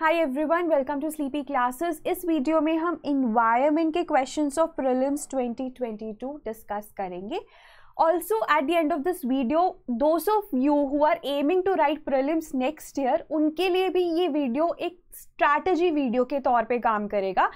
Hi everyone welcome to sleepy classes इस video में हम इन्वायरमेंट के क्वेश्चंस ऑफ प्रिलिम्स 2022 डिस्कस करेंगे also at the end of this video those of you who are aiming to write prelims next year उनके लिए भी ये video एक स्ट्रैटेजी वीडियो के तौर पे काम करेगा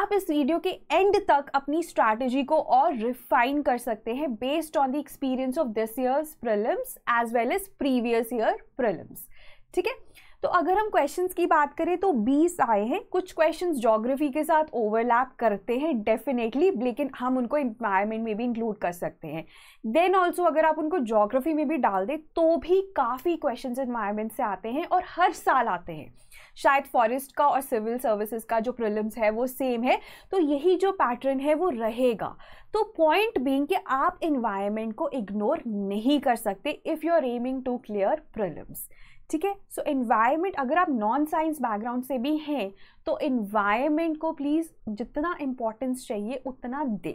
आप इस वीडियो के एंड तक अपनी स्ट्रैटेजी को और रिफाइन कर सकते हैं based on the experience of this year's prelims as well as previous year prelims ठीक है तो अगर हम क्वेश्चंस की बात करें तो 20 आए हैं कुछ क्वेश्चंस ज्योग्राफी के साथ ओवरलैप करते हैं डेफिनेटली लेकिन हम उनको इन्वायरमेंट में भी इंक्लूड कर सकते हैं देन ऑल्सो अगर आप उनको ज्योग्राफी में भी डाल दें तो भी काफ़ी क्वेश्चन इन्वायरमेंट से आते हैं और हर साल आते हैं शायद फॉरेस्ट का और सिविल सर्विसेज का जो प्रॉब्लम्स है वो सेम है तो यही जो पैटर्न है वो रहेगा तो पॉइंट बीइंग कि आप इन्वायरमेंट को इग्नोर नहीं कर सकते if you are aiming to clear problems ठीक है सो इन्वायरमेंट अगर आप नॉन साइंस बैकग्राउंड से भी हैं तो इन्वायरमेंट को प्लीज़ जितना इम्पोर्टेंस चाहिए उतना दें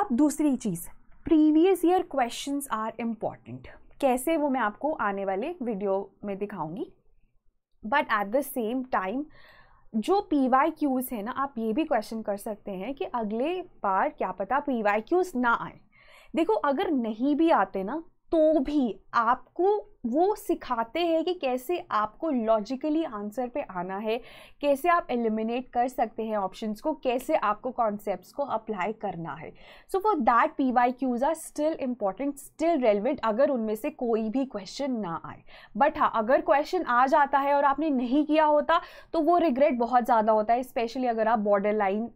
अब दूसरी चीज़ previous year questions are important कैसे वो मैं आपको आने वाले वीडियो में दिखाऊंगी but at the same time जो पी वाई क्यूज़ हैं ना आप ये भी क्वेश्चन कर सकते हैं कि अगले बार क्या पता पी वाई क्यूज़ ना आए देखो अगर नहीं भी आते ना तो भी आपको वो सिखाते हैं कि कैसे आपको लॉजिकली आंसर पे आना है कैसे आप एलिमिनेट कर सकते हैं ऑप्शंस को कैसे आपको कॉन्सेप्ट्स को अप्लाई करना है so for that P Y Qs are still important still relevant अगर उनमें से कोई भी क्वेश्चन ना आए बट हाँ अगर क्वेश्चन आ जाता है और आपने नहीं किया होता तो वो रिग्रेट बहुत ज़्यादा होता है स्पेशली अगर आप border line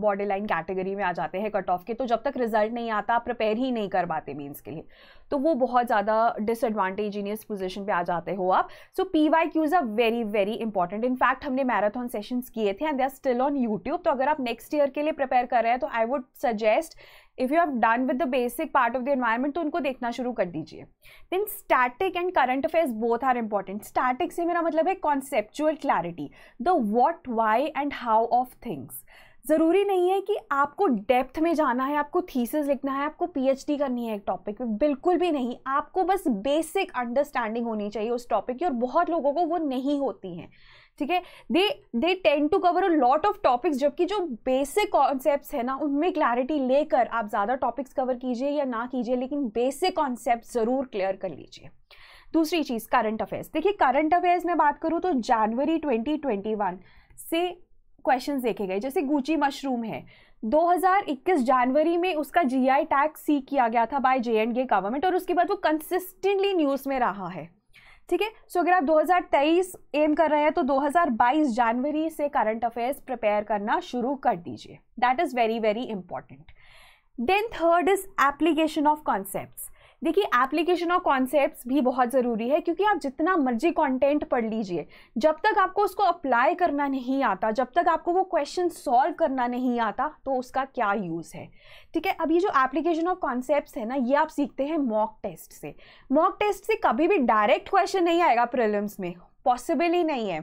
border line category में आ जाते हैं कट ऑफ के तो जब तक रिजल्ट नहीं आता आप प्रिपेयर ही नहीं कर पाते मीन्स के लिए तो वो बहुत ज़्यादा डिसएडवान एडवांटेजीनियस पोजिशन पे आ जाते हो आप so P Y Qs are very very important in fact हमने मैराथन सेशन किए थे and they are still on YouTube तो अगर आप नेक्स्ट ईयर के लिए प्रिपेयर कर रहे हैं तो I would suggest if you have done with the basic part of the environment तो उनको देखना शुरू कर दीजिए then static and current affairs both are important static से मेरा मतलब है conceptual clarity the what why and how of things ज़रूरी नहीं है कि आपको डेप्थ में जाना है आपको थीसिस लिखना है आपको पीएचडी करनी है एक टॉपिक पे बिल्कुल भी नहीं आपको बस बेसिक अंडरस्टैंडिंग होनी चाहिए उस टॉपिक की और बहुत लोगों को वो नहीं होती हैं ठीक है they they tend to cover a lot of topics जबकि जो बेसिक कॉन्सेप्ट्स है ना उनमें क्लैरिटी लेकर आप ज़्यादा टॉपिक्स कवर कीजिए या ना कीजिए लेकिन बेसिक कॉन्सेप्ट ज़रूर क्लियर कर लीजिए दूसरी चीज़ करंट अफेयर्स देखिए करंट अफेयर्स में बात करूँ तो जनवरी 2021 से क्वेश्चन देखे गए जैसे गुची मशरूम है 2021 जनवरी में उसका जीआई टैग सी किया गया था बाय जे एंड गवर्नमेंट और उसके बाद वो कंसिस्टेंटली न्यूज़ में रहा है ठीक है सो अगर आप 2023 एम कर रहे हैं तो 2022 जनवरी से करंट अफेयर्स प्रिपेयर करना शुरू कर दीजिए that is very very important then third is application of concepts देखिए एप्लीकेशन ऑफ कॉन्सेप्ट भी बहुत ज़रूरी है क्योंकि आप जितना मर्जी कॉन्टेंट पढ़ लीजिए जब तक आपको उसको अप्लाई करना नहीं आता जब तक आपको वो क्वेश्चन सॉल्व करना नहीं आता तो उसका क्या यूज़ है ठीक है अब ये जो एप्लीकेशन ऑफ कॉन्सेप्ट है ना ये आप सीखते हैं मॉक टेस्ट से मॉक टेस्ट से कभी भी डायरेक्ट क्वेश्चन नहीं आएगा प्रॉब्लम्स में पॉसिबल ही नहीं है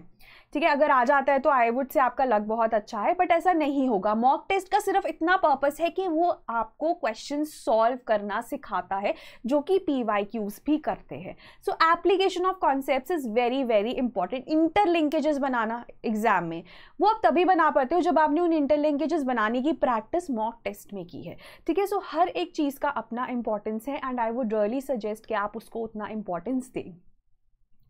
ठीक है अगर आ जाता है तो आई वुड से आपका लक बहुत अच्छा है बट ऐसा नहीं होगा मॉक टेस्ट का सिर्फ इतना पर्पस है कि वो आपको क्वेश्चन सॉल्व करना सिखाता है जो कि पी वाई क्यूज भी करते हैं so application of concept is very very important interlinkages बनाना एग्जाम में वो आप तभी बना पाते हो जब आपने उन इंटरलिंकेजेस बनाने की प्रैक्टिस मॉक टेस्ट में की है ठीक है सो हर एक चीज़ का अपना इंपॉर्टेंस है and I would really suggest कि आप उसको उतना इंपॉर्टेंस दें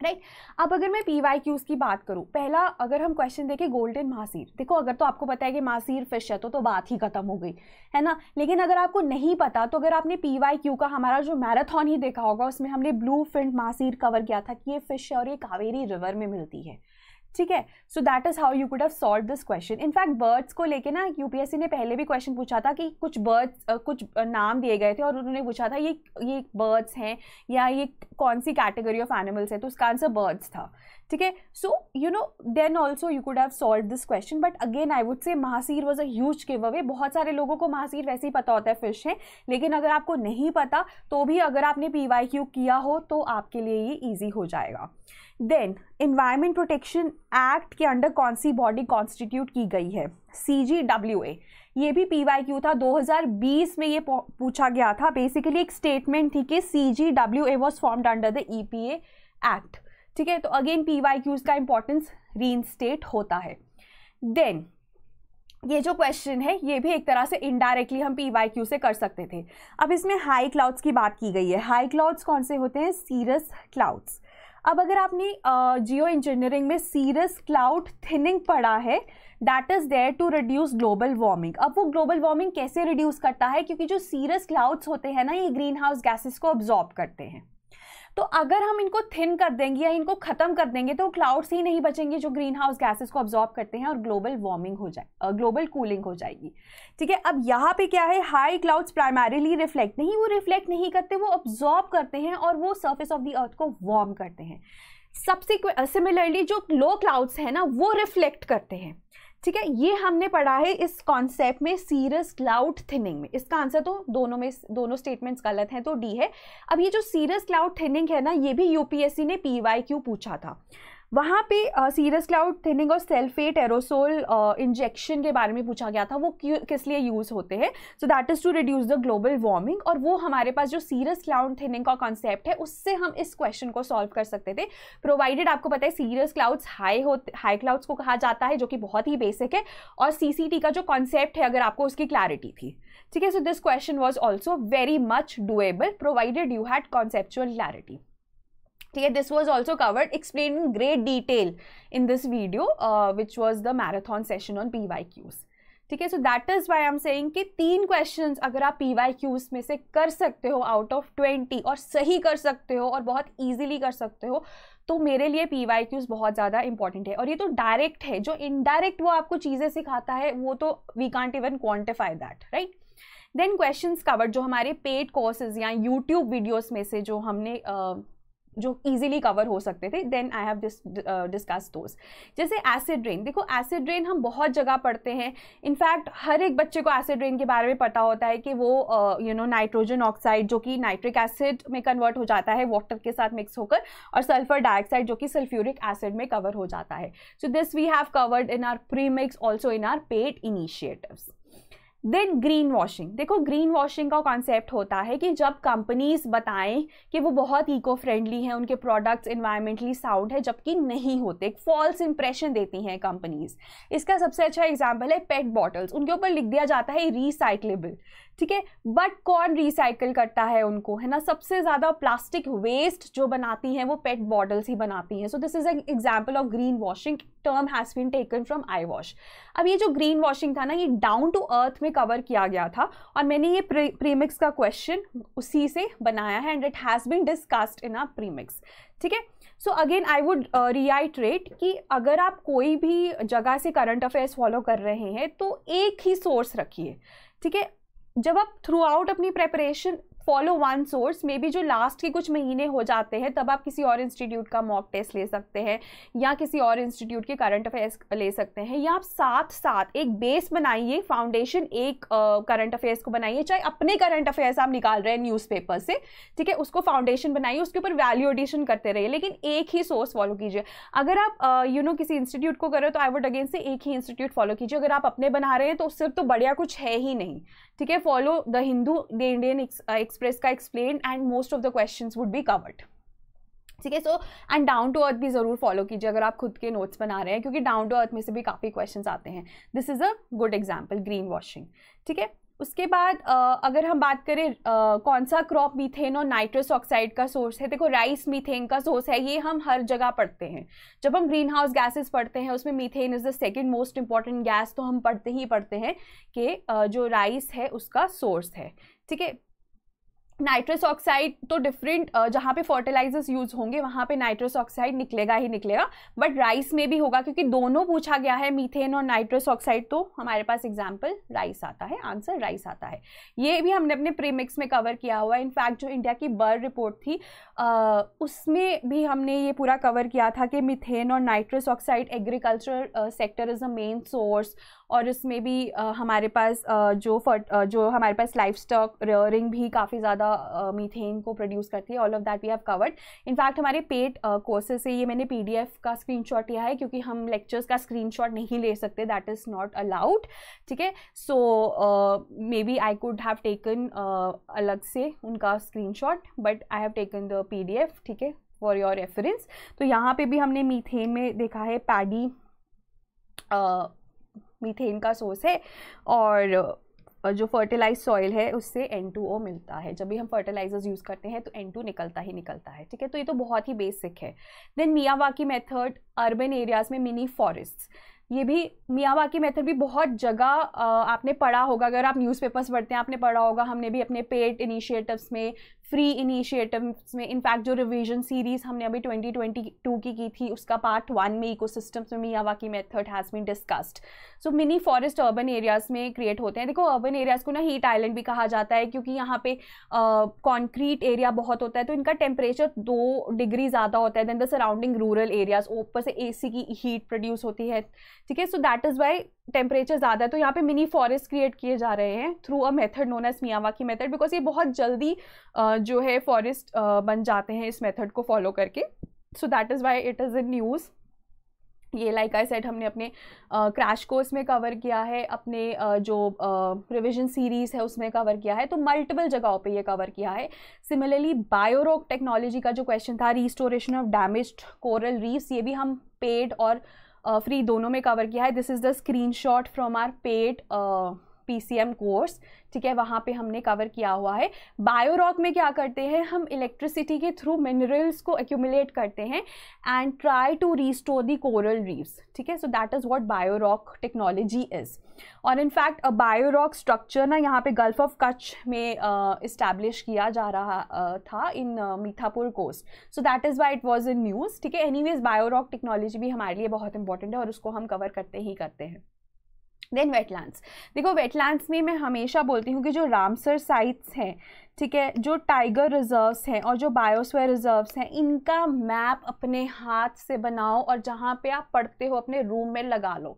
राइट right? अब अगर मैं पी वाई क्यूज़ की बात करूँ पहला अगर हम क्वेश्चन देखें गोल्डन महासीर देखो अगर तो आपको पता है कि महासीर फिश है तो तो बात ही खत्म हो गई है ना लेकिन अगर आपको नहीं पता तो अगर आपने पी वाई क्यू का हमारा जो मैराथन ही देखा होगा उसमें हमने ब्लू फिल्ड महासीर कवर किया था कि ये फिश है और ये कावेरी रिवर में मिलती है ठीक है so that is how you could have solve this question in fact birds को लेके ना यूपीएससी ने पहले भी क्वेश्चन पूछा था कि कुछ बर्ड्स कुछ नाम दिए गए थे और उन्होंने पूछा था ये ये बर्ड्स हैं या ये कौन सी कैटेगरी ऑफ एनिमल्स हैं तो उसका आंसर बर्ड्स था ठीक है so you know then also you could have solve this question but again I would say mahseer was a huge giveaway बहुत सारे लोगों को महासीर वैसे ही पता होता है फिश है लेकिन अगर आपको नहीं पता तो भी अगर आपने पी वाई क्यू किया हो तो आपके लिए ये ईजी हो जाएगा देन इन्वायरमेंट प्रोटेक्शन एक्ट के अंडर कौन सी बॉडी कॉन्स्टिट्यूट की गई है सी जी डब्ल्यू ए ये भी पी वाई क्यू था 2020 में ये पूछा गया था बेसिकली एक स्टेटमेंट थी कि C G W A was formed under the E P A act ठीक है तो अगेन पी वाई क्यूज का इंपॉर्टेंस रीइंस्टेट होता है देन ये जो क्वेश्चन है ये भी एक तरह से इनडायरेक्टली हम पी वाई क्यू से कर सकते थे अब इसमें हाई क्लाउड्स की बात की गई है हाई क्लाउड्स कौन से होते हैं सीरस क्लाउड्स अब अगर आपने जियो इंजीनियरिंग में सीरस क्लाउड थिनिंग पढ़ा है that is there to reduce global warming अब वो ग्लोबल वार्मिंग कैसे रिड्यूस करता है क्योंकि जो सीरस क्लाउड्स होते हैं ना ये ग्रीन हाउस गैसेस को ऑब्जॉर्ब करते हैं तो अगर हम इनको थिन कर देंगे या इनको ख़त्म कर देंगे तो क्लाउड्स ही नहीं बचेंगे जो ग्रीन हाउस गैसेस को ऑब्जॉर्व करते हैं और ग्लोबल वार्मिंग हो जाए ग्लोबल कूलिंग हो जाएगी ठीक है अब यहाँ पे क्या है हाई क्लाउड्स प्राइमरीली रिफ्लेक्ट नहीं वो रिफ्लेक्ट नहीं करते वो ऑब्जॉर्व करते हैं और वो सर्फेस ऑफ द अर्थ को वार्म करते हैं सबसे सिमिलरली जो लो क्लाउड्स हैं ना वो रिफ्लेक्ट करते हैं ठीक है ये हमने पढ़ा है इस कॉन्सेप्ट में सीरस क्लाउड थिनिंग में इसका आंसर तो दोनों में दोनों स्टेटमेंट्स गलत हैं तो डी है अब ये जो सीरस क्लाउड थिनिंग है ना ये भी यूपीएससी ने पीवाईक्यू पूछा था वहाँ पे सीरस क्लाउड थिनिंग और सेल्फेट एरोसोल इंजेक्शन के बारे में पूछा गया था वो किस लिए यूज़ होते हैं so that is to reduce the global warming और वो हमारे पास जो सीरस क्लाउड थिनिंग का कॉन्सेप्ट है उससे हम इस क्वेश्चन को सॉल्व कर सकते थे प्रोवाइडेड आपको पता है सीरस क्लाउड्स हाई होते हाई क्लाउड्स को कहा जाता है जो कि बहुत ही बेसिक है और सी का जो कॉन्सेप्ट है अगर आपको उसकी क्लैरिटी थी ठीक है so this question was also very much doable provided you had conceptual clarity ठीक है this was also covered explain in great detail in this video which was the marathon session on P Y Qs ठीक है so that is why I'm saying कि तीन question अगर आप P Y cues में से कर सकते हो आउट ऑफ ट्वेंटी और सही कर सकते हो और बहुत ईजिली कर सकते हो तो मेरे लिए पी वाई क्यूज बहुत ज़्यादा इंपॉर्टेंट है और ये तो डायरेक्ट है जो इनडायरेक्ट वो आपको चीज़ें सिखाता है वो तो we can't even quantify that right then question covered जो हमारे पेड कोर्सेज या यूट्यूब वीडियोज़ में से जो हमने uh, जो इजीली कवर हो सकते थे then I have discuss those जैसे एसिड रेन देखो एसिड रेन हम बहुत जगह पढ़ते हैं इनफैक्ट हर एक बच्चे को एसिड रेन के बारे में पता होता है कि वो यू नो नाइट्रोजन ऑक्साइड जो कि नाइट्रिक एसिड में कन्वर्ट हो जाता है वाटर के साथ मिक्स होकर और सल्फर डाइऑक्साइड जो कि सल्फ्यूरिक एसिड में कवर हो जाता है so this we have covered in our premix also in our paid initiatives then green washing देखो ग्रीन वॉशिंग का कॉन्सेप्ट होता है कि जब कंपनीज बताएं कि वो बहुत इको फ्रेंडली हैं उनके प्रोडक्ट्स इन्वायरमेंटली साउंड है जबकि नहीं होते एक फॉल्स इंप्रेशन देती हैं कंपनीज इसका सबसे अच्छा एग्जाम्पल है पेट बॉटल्स उनके ऊपर लिख दिया जाता है रिसाइकलेबल ठीक है बट कौन रिसाइकल करता है उनको है ना सबसे ज़्यादा प्लास्टिक वेस्ट जो बनाती हैं वो पेट बॉटल्स ही बनाती हैं so this is an example of green washing term has been taken from eyewash अब ये जो ग्रीन वॉशिंग था ना ये डाउन टू अर्थ में कवर किया गया था और मैंने ये प्रीमिक्स का क्वेश्चन उसी से बनाया है and it has been discussed in a premix ठीक है सो अगेन आई वुड रियाइट्रेट कि अगर आप कोई भी जगह से करंट अफेयर्स फॉलो कर रहे हैं तो एक ही सोर्स रखिए ठीक है जब आप थ्रू आउट अपनी preparation follow one source maybe जो लास्ट के कुछ महीने हो जाते हैं तब आप किसी और इंस्टीट्यूट का मॉक टेस्ट ले सकते हैं या किसी और इंस्टीट्यूट के करंट अफेयर्स ले सकते हैं या आप साथ साथ एक बेस बनाइए फाउंडेशन एक करंट uh, अफेयर्स को बनाइए चाहे अपने करंट अफेयर्स आप निकाल रहे हैं न्यूज़पेपर से ठीक है उसको फाउंडेशन बनाइए उसके ऊपर वैल्यू एडिशन करते रहिए लेकिन एक ही सोर्स फॉलो कीजिए अगर आप you uh, know you know, किसी इंस्टीट्यूट को करो तो आई वुड अगेन से एक ही इंस्टीट्यूट फॉलो कीजिए अगर आप अपने बना रहे हैं तो उससे तो बढ़िया कुछ है ही नहीं ठीक है follow the Hindu the Indian ex Express का explain and most of the question would be covered ठीक है so and down to earth भी ज़रूर फॉलो कीजिए अगर आप खुद के नोट्स बना रहे हैं क्योंकि डाउन टू अर्थ में से भी काफ़ी क्वेश्चन आते हैं this is a good example green washing ठीक है उसके बाद अगर हम बात करें कौन सा क्रॉप मीथेन और नाइट्रस ऑक्साइड का सोर्स है देखो राइस मीथेन का सोर्स है ये हम हर जगह पढ़ते हैं जब हम ग्रीन हाउस गैसेज पढ़ते हैं उसमें methane is the second most important gas तो हम पढ़ते ही पढ़ते हैं कि जो राइस है उसका सोर्स है ठीक है नाइट्रस ऑक्साइड तो डिफरेंट जहाँ पे फर्टिलाइजर्स यूज होंगे वहाँ पे नाइट्रस ऑक्साइड निकलेगा ही निकलेगा बट राइस में भी होगा क्योंकि दोनों पूछा गया है मीथेन और नाइट्रस ऑक्साइड तो हमारे पास एग्जाम्पल राइस आता है आंसर राइस आता है ये भी हमने अपने प्रीमिक्स में कवर किया हुआ है इनफैक्ट जो इंडिया की बर्ड रिपोर्ट थी आ, उसमें भी हमने ये पूरा कवर किया था कि मिथेन और nitrous oxide agriculture sector is a main source और इसमें भी हमारे पास जो फर्ट जो हमारे पास लाइफ स्टॉक रिंग भी काफ़ी ज़्यादा मीथेन को प्रोड्यूस करती है all of that we have covered in fact हमारे पेड कोर्सेज से ये मैंने पी का स्क्रीन लिया है क्योंकि हम लेक्चर्स का स्क्रीन नहीं ले सकते दैट इज़ नॉट अलाउड ठीक है so maybe I could have taken अलग से उनका screen but I have taken the P ठीक है फॉर योर रेफरेंस तो यहाँ पे भी हमने मीथेन में देखा है पैडी मीथेन का सोर्स है और जो फर्टिलाइज सॉइल है उससे एन टू ओ मिलता है जब भी हम फर्टिलाइजर्स यूज़ करते हैं तो एन टू निकलता ही निकलता है ठीक है तो ये तो बहुत ही बेसिक है then Miyawaki method urban areas में मिनी फॉरेस्ट ये भी मियावाकी मेथड भी बहुत जगह आपने पढ़ा होगा अगर आप न्यूज़पेपर्स पढ़ते हैं आपने पढ़ा होगा हमने भी अपने पेट इनिशिएटिव्स में फ्री इनिशिएटिव्स में इनफैक्ट जो रिवीजन सीरीज़ हमने अभी 2022 की की थी उसका पार्ट वन में इकोसिस्टम्स में की method has been discussed so mini forest urban areas में क्रिएट होते हैं देखो अर्बन एरियाज़ को ना हीट आइलैंड भी कहा जाता है क्योंकि यहाँ पे कॉन्क्रीट uh, एरिया बहुत होता है तो इनका टेम्परेचर दो डिग्री ज़्यादा होता है then the surrounding rural areas ऊपर से ए की हीट प्रोड्यूस होती है ठीक है so that is why temperature ज़्यादा है तो यहाँ पे मिनी फॉरेस्ट क्रिएट किए जा रहे हैं through a method known as की मेथड बिकॉज ये बहुत जल्दी uh, जो है फॉरेस्ट बन जाते हैं इस मेथड को फॉलो करके so that is why it is in news ये लाइक आई सेट हमने अपने क्रैश uh, कोर्स में कवर किया है अपने uh, जो रिविजन uh, सीरीज़ है उसमें कवर किया है तो मल्टीपल जगहों पे ये कवर किया है सिमिलरली बायोरोक टेक्नोलॉजी का जो क्वेश्चन था restoration of damage coral reefs ये भी हम पेड और फ्री uh, दोनों में कवर किया है this is the screenshot from our paid PCM course ठीक है वहाँ पे हमने कवर किया हुआ है बायोरॉक में क्या करते हैं हम इलेक्ट्रिसिटी के थ्रू मिनरल्स को एक्यूमुलेट करते हैं and try to restore the coral reefs ठीक है so that is what biorock technology is और इनफैक्ट अ बायोरॉक स्ट्रक्चर ना यहाँ पे गल्फ ऑफ कच्छ में इस्टेब्लिश uh, किया जा रहा uh, था in uh, Mithapur coast so that is why it was in news ठीक है एनी वेज बायोरॉक टेक्नोलॉजी भी हमारे लिए बहुत इंपॉर्टेंट है और उसको हम कवर करते ही करते हैं देन वेटलैंड्स देखो वेटलैंड्स में मैं हमेशा बोलती हूँ कि जो रामसर साइट्स हैं ठीक है जो टाइगर रिजर्व्स हैं और जो बायोस्वेयर रिजर्व्स हैं इनका मैप अपने हाथ से बनाओ और जहाँ पे आप पढ़ते हो अपने रूम में लगा लो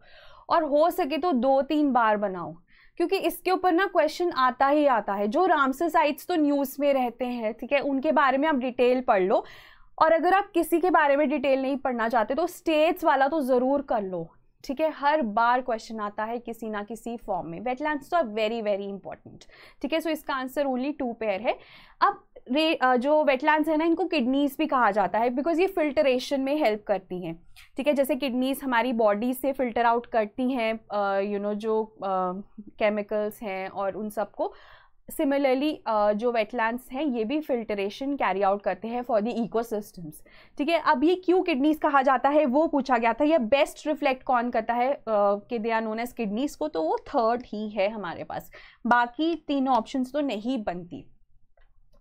और हो सके तो दो तीन बार बनाओ क्योंकि इसके ऊपर ना क्वेश्चन आता ही आता है जो रामसर साइट्स तो न्यूज़ में रहते हैं ठीक है उनके बारे में आप डिटेल पढ़ लो और अगर आप किसी के बारे में डिटेल नहीं पढ़ना चाहते तो स्टेट्स वाला तो ज़रूर कर लो ठीक है हर बार क्वेश्चन आता है किसी ना किसी फॉर्म में wetlands are very very important ठीक है सो इसका आंसर ओनली टू पेयर है अब रे जो वेटलैंड्स है ना इनको किडनीज भी कहा जाता है बिकॉज ये फिल्टरेशन में हेल्प करती हैं ठीक है जैसे किडनीज हमारी बॉडी से फिल्टर आउट करती हैं यू नो जो केमिकल्स हैं और उन सबको सिमिलरली uh, जो वेटलैंड्स हैं ये भी फिल्ट्रेशन कैरी आउट करते हैं फॉर द इकोसिस्टम्स ठीक है अब ये क्यों किडनीज कहा जाता है वो पूछा गया था या बेस्ट रिफ्लेक्ट कौन करता है uh, कि they are known as kidneys को तो वो थर्ड ही है हमारे पास बाकी तीनों ऑप्शंस तो नहीं बनती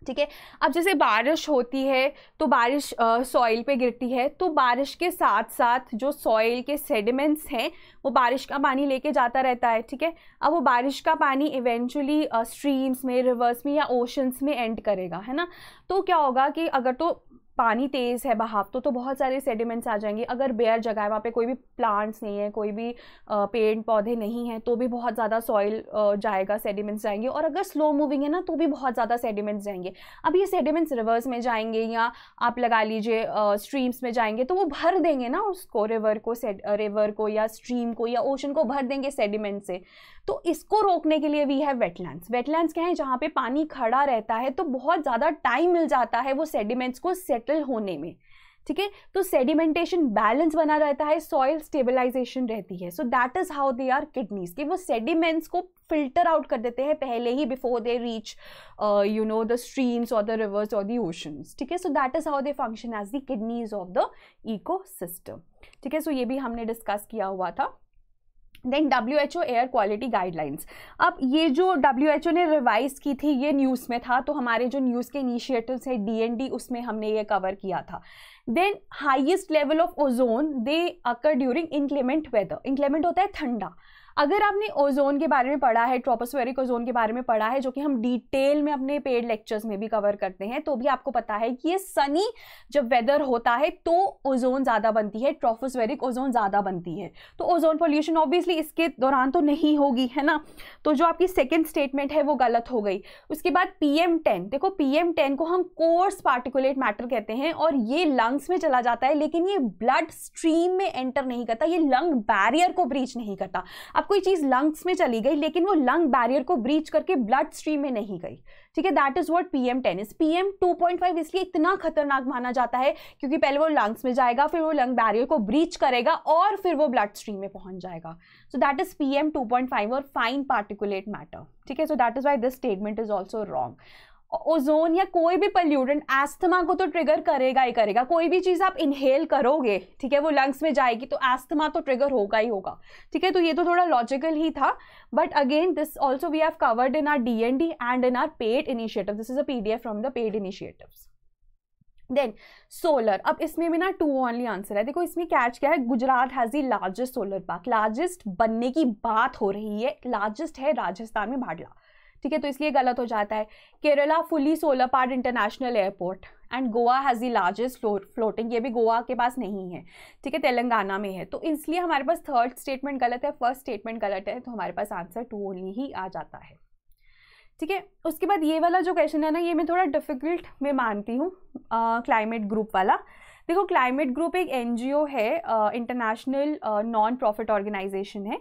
ठीक है अब जैसे बारिश होती है तो बारिश सॉइल पे गिरती है तो बारिश के साथ साथ जो सॉइल के सेडिमेंट्स हैं वो बारिश का पानी लेके जाता रहता है ठीक है अब वो बारिश का पानी इवेंचुअली स्ट्रीम्स में रिवर्स में या ओशंस में एंड करेगा है ना तो क्या होगा कि अगर तो पानी तेज़ है बहाव तो तो बहुत सारे सेडिमेंट्स आ जाएंगे अगर बेयर जगह है वहाँ पे कोई भी प्लांट्स नहीं है कोई भी पेड़ पौधे नहीं हैं तो भी बहुत ज़्यादा सॉइल जाएगा सेडिमेंट्स जाएंगे और अगर स्लो मूविंग है ना तो भी बहुत ज़्यादा सेडिमेंट्स जाएंगे अब ये सेडिमेंट्स रिवर्स में जाएंगे या आप लगा लीजिए स्ट्रीम्स में जाएंगे तो वो भर देंगे ना उसको रिवर को रिवर को या स्ट्रीम को या ओशन को भर देंगे सेडिमेंट से तो इसको रोकने के लिए वी हैव वेटलैंड्स वेटलैंड्स क्या है जहाँ पे पानी खड़ा रहता है तो बहुत ज़्यादा टाइम मिल जाता है वो सेडिमेंट्स को सेट सेटल होने में ठीक है तो सेडिमेंटेशन बैलेंस बना रहता है सॉइल स्टेबलाइजेशन रहती है so that is how they are kidneys कि वो सेडिमेंट्स को फिल्टर आउट कर देते हैं पहले ही before they reach you know the streams और द रिवर्स और द ओशंस ठीक है so that is how they function as the kidneys of the ecosystem ठीक है सो ये भी हमने डिस्कस किया हुआ था then W H O air quality guidelines अब ये जो डब्ल्यू एच ओ ने रिवाइज की थी ये न्यूज़ में था तो हमारे जो न्यूज़ के इनिशिएटिव्स है डी एन डी उसमें हमने ये कवर किया था then highest level of ozone they occur during inclement weather inclement होता है ठंडा अगर आपने ओजोन के बारे में पढ़ा है ट्रोपोस्फेरिक ओजोन के बारे में पढ़ा है जो कि हम डिटेल में अपने पेड लेक्चर्स में भी कवर करते हैं तो भी आपको पता है कि ये सनी जब वेदर होता है तो ओजोन ज़्यादा बनती है ट्रोपोस्फेरिक ओजोन ज़्यादा बनती है तो ओजोन पोल्यूशन ऑब्वियसली इसके दौरान तो नहीं होगी है ना तो जो आपकी सेकेंड स्टेटमेंट है वो गलत हो गई उसके बाद पी टेन देखो पी टेन को हम कोर्स पार्टिकुलेट मैटर कहते हैं और ये लंग्स में चला जाता है लेकिन ये ब्लड स्ट्रीम में एंटर नहीं करता ये लंग बैरियर को ब्रीच नहीं करता अब कोई चीज़ लंग्स में चली गई लेकिन वो लंग बैरियर को ब्रीच करके ब्लड स्ट्रीम में नहीं गई ठीक है that is what P M ten is P M two point five इसलिए इतना खतरनाक माना जाता है क्योंकि पहले वो लंग्स में जाएगा फिर वो लंग बैरियर को ब्रीच करेगा और फिर वो ब्लड स्ट्रीम में पहुंच जाएगा so that is P M two point five और फाइन पार्टिकुलेट मैटर ठीक है so that is why this statement is also wrong ozone या कोई भी पल्यूटेंट एस्थमा को तो ट्रिगर करेगा ही करेगा कोई भी चीज़ आप इनहेल करोगे ठीक है वो लंग्स में जाएगी तो एस्थमा तो ट्रिगर होगा ही होगा ठीक है तो ये तो थोड़ा लॉजिकल ही था but again this also we have covered in our D N D and in our paid initiative this is a P D F from the paid initiative then solar अब इसमें भी ना टू ओनली आंसर है देखो इसमें catch क्या है Gujarat has the largest solar park largest बनने की बात हो रही है लार्जेस्ट है राजस्थान में भाडला ठीक है तो इसलिए गलत हो जाता है Kerala fully solar part international airport and Goa has the largest floating ये भी गोवा के पास नहीं है ठीक है तेलंगाना में है तो इसलिए हमारे पास थर्ड स्टेटमेंट गलत है फर्स्ट स्टेटमेंट गलत है तो हमारे पास आंसर टू ओनली ही आ जाता है ठीक है उसके बाद ये वाला जो क्वेश्चन है ना ये मैं थोड़ा डिफ़िकल्ट मैं मानती हूँ क्लाइमेट ग्रुप वाला देखो क्लाइमेट ग्रुप एक एनजीओ है इंटरनेशनल नॉन प्रॉफिट ऑर्गेनाइजेशन है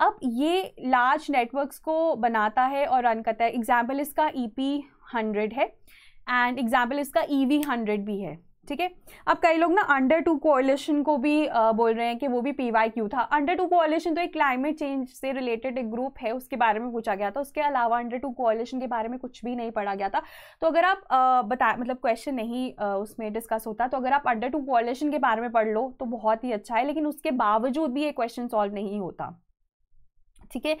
अब ये लार्ज नेटवर्क्स को बनाता है और रन करता है एग्जाम्पल इसका ई पी हंड्रेड है एंड एग्जाम्पल इसका ई वी हंड्रेड भी है ठीक है अब कई लोग ना अंडर टू कोलेशन को भी आ, बोल रहे हैं कि वो भी पी वाई क्यू था अंडर टू कोलेशन तो एक क्लाइमेट चेंज से रिलेटेड एक ग्रुप है उसके बारे में पूछा गया था उसके अलावा अंडर टू कोलेशन के बारे में कुछ भी नहीं पढ़ा गया था तो अगर आप आ, बता मतलब क्वेश्चन नहीं आ, उसमें डिस्कस होता तो अगर आप अंडर टू कोलेशन के बारे में पढ़ लो तो बहुत ही अच्छा है लेकिन उसके बावजूद भी ये क्वेश्चन सॉल्व नहीं होता ठीक है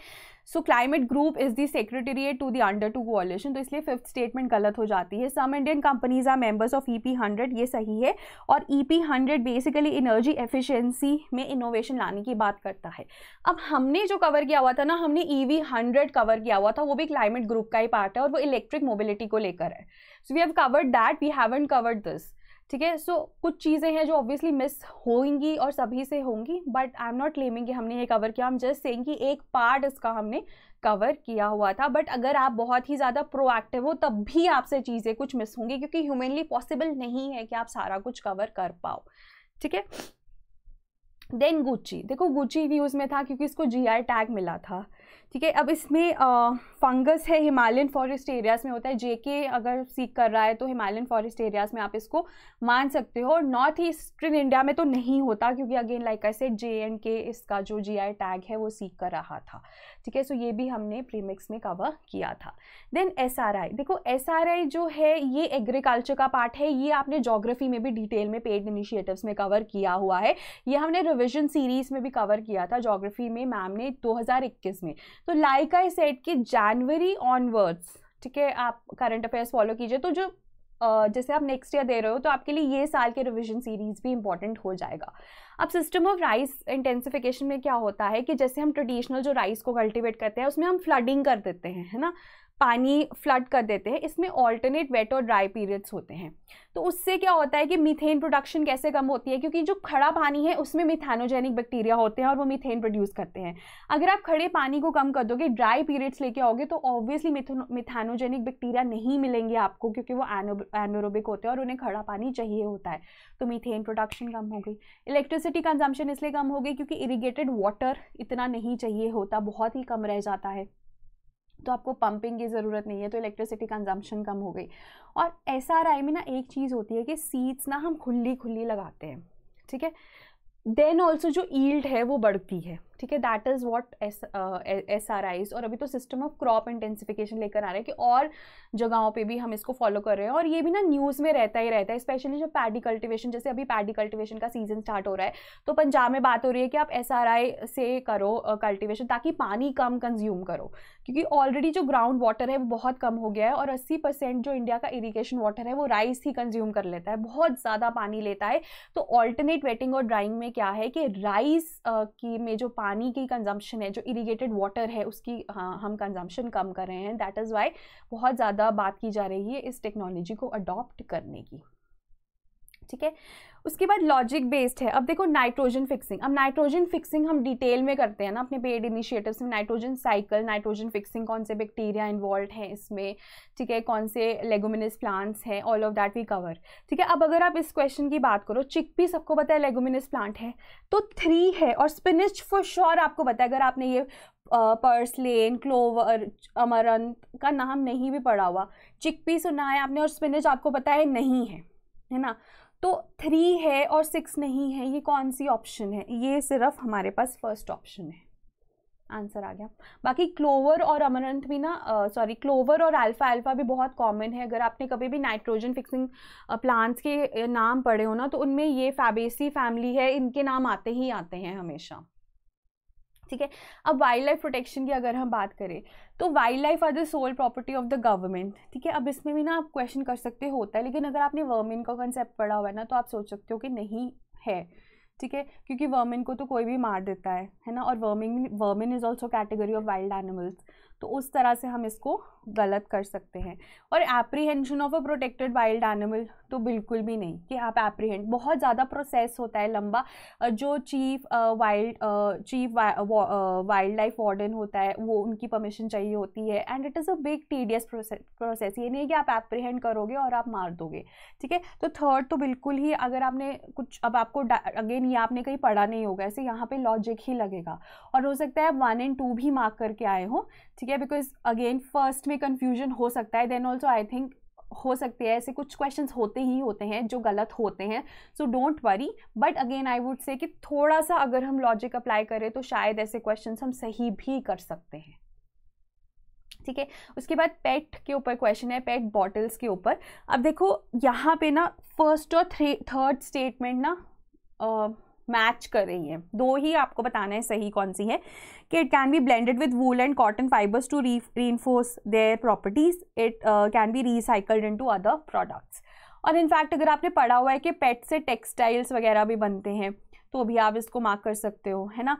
so climate group is the secretariat to the under two coalition तो इसलिए फिफ्थ स्टेटमेंट गलत हो जाती है some Indian companies are members of E P hundred ये सही है और E P hundred basically energy efficiency में इनोवेशन लाने की बात करता है अब हमने जो कवर किया हुआ था ना हमने ई वी हंड्रेड कवर किया हुआ था वो भी क्लाइमेट ग्रुप का ही पार्ट है और वो इलेक्ट्रिक मोबिलिटी को लेकर है so we have covered that we haven't covered this ठीक है सो कुछ चीज़ें हैं जो ऑब्वियसली मिस होंगी और सभी से होंगी but I am not claiming कि हमने ये कवर किया हम जस्ट सेइंग कि एक पार्ट इसका हमने कवर किया हुआ था बट अगर आप बहुत ही ज़्यादा प्रोएक्टिव हो तब भी आपसे चीज़ें कुछ मिस होंगी क्योंकि ह्यूमनली पॉसिबल नहीं है कि आप सारा कुछ कवर कर पाओ ठीक है देन गुच्ची देखो गुच्ची व्यूज़ में था क्योंकि इसको जी टैग मिला था ठीक है अब इसमें फंगस है हिमालयन फॉरेस्ट एरियाज़ में होता है जेके अगर सीख कर रहा है तो हिमालयन फॉरेस्ट एरियाज़ में आप इसको मान सकते हो और नॉर्थ ईस्टर्न इंडिया में तो नहीं होता क्योंकि again like I J and K इसका जो जीआई टैग है वो सीख कर रहा था ठीक है सो ये भी हमने प्रीमिक्स में कवर किया था देन एस आर आई देखो एस आर आई जो है ये एग्रीकल्चर का पार्ट है ये आपने जोग्राफी में भी डिटेल में पेड इनिशिएटिव्स में कवर किया हुआ है ये हमने रिविजन सीरीज में भी कवर किया था जोग्राफी में मैम ने दो में तो लाइक आई सेट की जनवरी ऑनवर्ड्स ठीक है आप करंट अफेयर्स फॉलो कीजिए तो जो जैसे आप नेक्स्ट ईयर दे रहे हो तो आपके लिए ये साल के रिविजन सीरीज़ भी इंपॉर्टेंट हो जाएगा अब सिस्टम ऑफ राइस इंटेंसिफिकेशन में क्या होता है कि जैसे हम ट्रेडिशनल जो राइस को कल्टिवेट करते हैं उसमें हम फ्लडिंग कर देते हैं है ना पानी फ्लड कर देते हैं इसमें ऑल्टरनेट वेट और ड्राई पीरियड्स होते हैं तो उससे क्या होता है कि मीथेन प्रोडक्शन कैसे कम होती है क्योंकि जो खड़ा पानी है उसमें मिथेनोजेनिक बैक्टीरिया होते हैं और वो मीथेन प्रोड्यूस करते हैं अगर आप खड़े पानी को कम कर दोगे ड्राई पीरियड्स लेके आओगे तो ऑब्वियसली मिथेनोजेनिक बैक्टीरिया नहीं मिलेंगे आपको क्योंकि वो एनोरोबिक होते हैं और उन्हें खड़ा पानी चाहिए होता है तो मीथेन प्रोडक्शन कम हो गई इलेक्ट्रिसिटी कंजम्पशन इसलिए कम हो गई क्योंकि इरीगेटेड वाटर इतना नहीं चाहिए होता बहुत ही कम रह जाता है तो आपको पंपिंग की ज़रूरत नहीं है तो इलेक्ट्रिसिटी कंजम्पशन कम हो गई और एस आर आई में ना एक चीज़ होती है कि सीट्स ना हम खुली खुली लगाते हैं ठीक है देन ऑल्सो जो ईल्ड है वो बढ़ती है ठीक है that is what S S R Is और अभी तो सिस्टम ऑफ क्रॉप इंटेंसिफिकेशन लेकर आ रहे हैं कि और जगहों पे भी हम इसको फॉलो कर रहे हैं और ये भी ना न्यूज़ में रहता ही रहता है स्पेशली जो पैडी कल्टिवेशन जैसे अभी पैडी कल्टिवेशन का सीजन स्टार्ट हो रहा है तो पंजाब में बात हो रही है कि आप एस आर आई से करो कल्टिवेशन uh, ताकि पानी कम कंज्यूम करो क्योंकि ऑलरेडी जो ग्राउंड वाटर है वो बहुत कम हो गया है और अस्सी परसेंट जो इंडिया का इरीगेशन वाटर है वो राइस ही कंज्यूम कर लेता है बहुत ज़्यादा पानी लेता है तो ऑल्टरनेट वेटिंग और ड्राइंग में क्या है कि राइस uh, की में जो पानी पानी की कंजम्पशन है जो इरीगेटेड वाटर है उसकी हाँ, हम कंजम्पशन कम कर रहे हैं दैट इज़ वाई बहुत ज़्यादा बात की जा रही है इस टेक्नोलॉजी को अडॉप्ट करने की ठीक है उसके बाद लॉजिक बेस्ड है अब देखो नाइट्रोजन फिक्सिंग अब नाइट्रोजन फिक्सिंग हम डिटेल में करते हैं ना अपने पेड इनिशिएटिव्स में नाइट्रोजन साइकिल नाइट्रोजन फिक्सिंग कौन से बैक्टीरिया इन्वॉल्व हैं इसमें ठीक है कौन से लेगोमिनस प्लांट्स हैं all of that we cover ठीक है अब अगर आप इस क्वेश्चन की बात करो चिक भी सबको पता है लेगोमिनस प्लांट है तो थ्री है और स्पिनिच फॉर श्योर आपको पता है अगर आपने ये पर्सलेन क्लोवर अमरंत का नाम नहीं भी पड़ा हुआ चिक सुना है आपने और स्पिनिच आपको पता है नहीं है है ना तो थ्री है और सिक्स नहीं है ये कौन सी ऑप्शन है ये सिर्फ हमारे पास फर्स्ट ऑप्शन है आंसर आ गया बाकी क्लोवर और अमरंथ भी ना सॉरी क्लोवर और अल्फा अल्फा भी बहुत कॉमन है अगर आपने कभी भी नाइट्रोजन फिक्सिंग प्लांट्स के नाम पढ़े हो ना तो उनमें ये फैबेसी फैमिली है इनके नाम आते ही आते हैं हमेशा ठीक है अब वाइल्ड लाइफ प्रोटेक्शन की अगर हम बात करें तो wildlife are the sole property of the government ठीक है अब इसमें भी ना आप क्वेश्चन कर सकते होता है लेकिन अगर आपने वर्मिन का कंसेप्ट पढ़ा हुआ है ना तो आप सोच सकते हो कि नहीं है ठीक है क्योंकि वर्मिन को तो कोई भी मार देता है है ना और warming vermin is also category of wild animals तो उस तरह से हम इसको गलत कर सकते हैं और apprehension of a protected wild animal तो बिल्कुल भी नहीं कि आप एप्रीहेंड बहुत ज़्यादा प्रोसेस होता है लंबा जो chief wild chief wildlife warden होता है वो उनकी परमिशन चाहिए होती है and it is a big tedious process ये नहीं कि आप एप्रीहेंड करोगे और आप मार दोगे ठीक है तो थर्ड तो बिल्कुल ही अगर आपने कुछ अब आपको अगेन ये आपने कहीं पढ़ा नहीं होगा ऐसे यहाँ पर लॉजिक ही लगेगा और हो सकता है आप वन एंड टू भी मार्क करके आए हो ठीक ठीक है बिकॉज अगेन फर्स्ट में कन्फ्यूजन हो सकता है देन ऑल्सो आई थिंक हो सकते हैं ऐसे कुछ क्वेश्चंस होते ही होते हैं जो गलत होते हैं so don't worry but again I would say कि थोड़ा सा अगर हम लॉजिक अप्लाई करें तो शायद ऐसे क्वेश्चन हम सही भी कर सकते हैं ठीक है उसके बाद पेट के ऊपर क्वेश्चन है पेट बॉटल्स के ऊपर अब देखो यहाँ पे ना फर्स्ट और थर्ड स्टेटमेंट ना मैच कर रही है दो ही आपको बताना है सही कौन सी है कि it can be blended with wool and cotton fibres to re reinforce their properties it can be recycled into other products और इनफैक्ट अगर आपने पढ़ा हुआ है कि पेट से टेक्सटाइल्स वगैरह भी बनते हैं तो भी आप इसको मार्क कर सकते हो है ना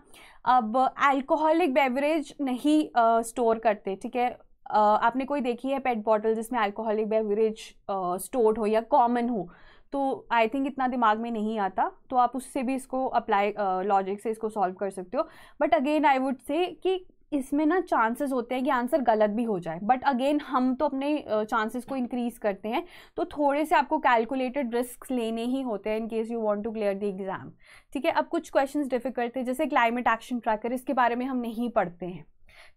अब अल्कोहलिक बेवरेज नहीं स्टोर uh, करते ठीक है uh, आपने कोई देखी है पेट बॉटल जिसमें अल्कोहलिक बेवरेज स्टोर्ड हो या कॉमन हो तो आई थिंक इतना दिमाग में नहीं आता तो आप उससे भी इसको अप्लाई लॉजिक से इसको सॉल्व कर सकते हो but again I would say कि इसमें ना चांसेस होते हैं कि आंसर गलत भी हो जाए बट अगेन हम तो अपने चांसेस को इंक्रीज़ करते हैं तो थोड़े से आपको कैलकुलेटेड रिस्क लेने ही होते हैं in case you want to clear the exam ठीक है अब कुछ क्वेश्चंस डिफिकल्ट थे जैसे क्लाइमेट एक्शन ट्रैकर इसके बारे में हम नहीं पढ़ते हैं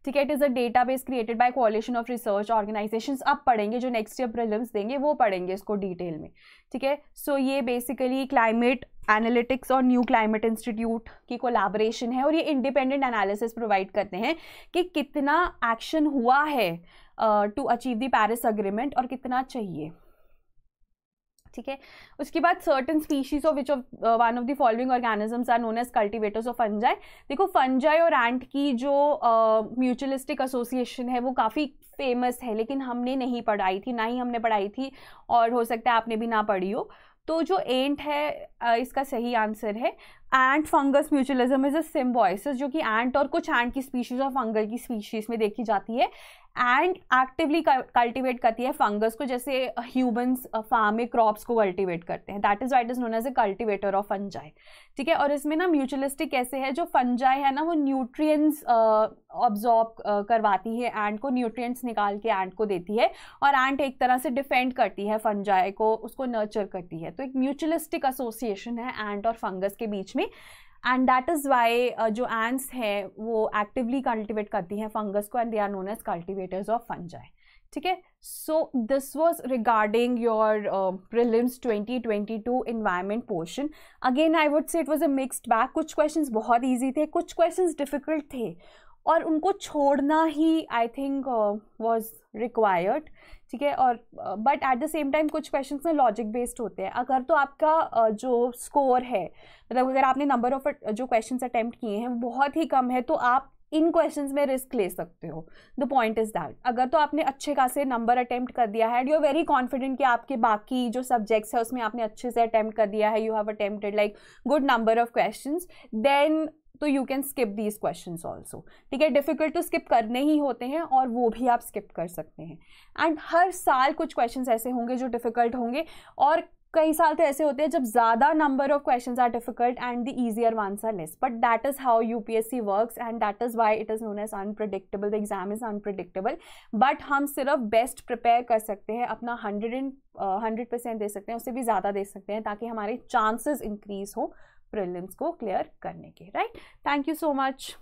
ठीक है it is a database created by coalition of research organisation अब पढ़ेंगे जो नेक्स्ट ईयर प्रिलिम्स देंगे वो पढ़ेंगे इसको डिटेल में ठीक है सो ये बेसिकली क्लाइमेट एनालिटिक्स और न्यू क्लाइमेट इंस्टीट्यूट की कोलाब्रेशन है और ये इंडिपेंडेंट एनालिसिस प्रोवाइड करते हैं कि कितना एक्शन हुआ है to achieve the Paris agreement और कितना चाहिए ठीक है उसके बाद certain species of which of one of the following organisms are known as cultivators of fungi देखो फंजाई और एंट की जो म्यूचुअलिस्टिक uh, एसोसिएशन है वो काफ़ी फेमस है लेकिन हमने नहीं पढ़ाई थी ना ही हमने पढ़ाई थी और हो सकता है आपने भी ना पढ़ी हो तो जो एंट है uh, इसका सही आंसर है ant fungus mutualism is a symbiosis जो कि एंट और कुछ एंट की स्पीशीज़ और फंगल की स्पीशीज़ में देखी जाती है एंड एक्टिवली कल्टिवेट करती है फंगस को जैसे ह्यूमन्स uh, फार्म uh, में क्रॉप्स को कल्टिवेट करते हैं that is why it is known as a cultivator of fungi ठीक है और इसमें ना म्यूचुअलिस्टिक कैसे है जो फंजाई है ना वो न्यूट्रिएंट्स ऑब्जॉर्ब uh, uh, करवाती है एंड को न्यूट्रिएंट्स निकाल के एंड को देती है और एंड एक तरह से डिफेंड करती है फंजाई को उसको नर्चर करती है तो एक म्यूचुअलिस्टिक एसोसिएशन है एंड और फंगस के बीच में एंड दैट इज़ वाई जो एंड्स हैं वो एक्टिवली कल्टिवेट करती हैं फंगस को and they are known as cultivators of fungi ठीक है so this was regarding your prelims 2022 environment portion again I would say it was a mixed bag कुछ question बहुत ईजी थे कुछ क्वेश्चन डिफिकल्ट थे और उनको छोड़ना ही आई थिंक वॉज रिक्वायर्ड ठीक है और but at the same time कुछ क्वेश्चन में लॉजिक बेस्ड होते हैं अगर तो आपका जो स्कोर है मतलब अगर आपने नंबर ऑफ जो क्वेश्चन अटैम्प्ट किए हैं वो बहुत ही कम है तो आप इन क्वेश्चन में रिस्क ले सकते हो द पॉइंट इज दैट अगर तो आपने अच्छे खासे नंबर अटैम्प्ट कर दिया है and you are very confident कि आपके बाकी जो सब्जेक्ट्स है उसमें आपने अच्छे से अटैम्प्ट कर दिया है you have attempted like good number of question then तो you can skip these question also ठीक है डिफिकल्ट तो स्किप करने ही होते हैं और वो भी आप स्किप कर सकते हैं एंड हर साल कुछ क्वेश्चन ऐसे होंगे जो डिफिकल्ट होंगे और कई साल तो ऐसे होते हैं जब ज़्यादा number of question are difficult and the easier ones are less but that is how you P S C work and that is why it is known as unpredictable the exam is unpredictable but हम सिर्फ best prepare कर सकते हैं अपना hundred and hundred percent दे सकते हैं उससे भी ज़्यादा दे सकते हैं ताकि हमारे चांसेस इंक्रीज हो प्रिलिम्स को क्लियर करने के right thank you so much